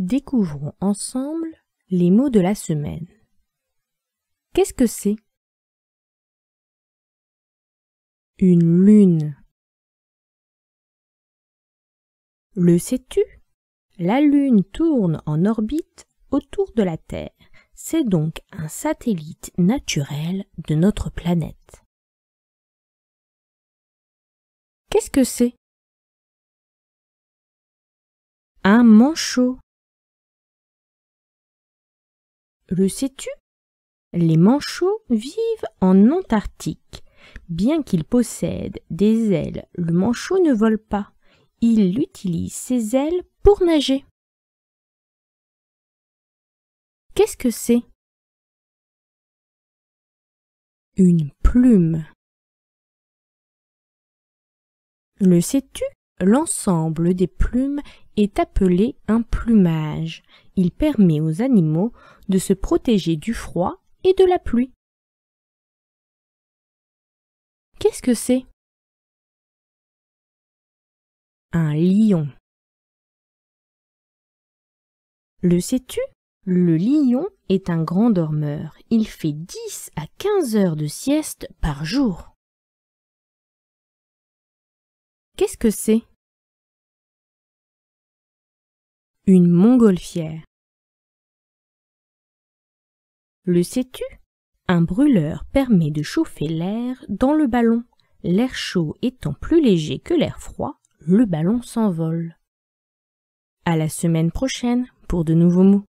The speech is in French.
Découvrons ensemble les mots de la semaine. Qu'est-ce que c'est Une lune. Le sais-tu La lune tourne en orbite autour de la Terre. C'est donc un satellite naturel de notre planète. Qu'est-ce que c'est Un manchot. Le sais-tu Les manchots vivent en Antarctique. Bien qu'ils possèdent des ailes, le manchot ne vole pas. Il utilise ses ailes pour nager. Qu'est-ce que c'est Une plume. Le sais-tu L'ensemble des plumes est appelé un plumage. Il permet aux animaux de se protéger du froid et de la pluie. Qu'est-ce que c'est Un lion. Le sais-tu Le lion est un grand dormeur. Il fait 10 à 15 heures de sieste par jour. Qu'est-ce que c'est Une montgolfière. Le sais-tu Un brûleur permet de chauffer l'air dans le ballon. L'air chaud étant plus léger que l'air froid, le ballon s'envole. À la semaine prochaine pour de nouveaux mots.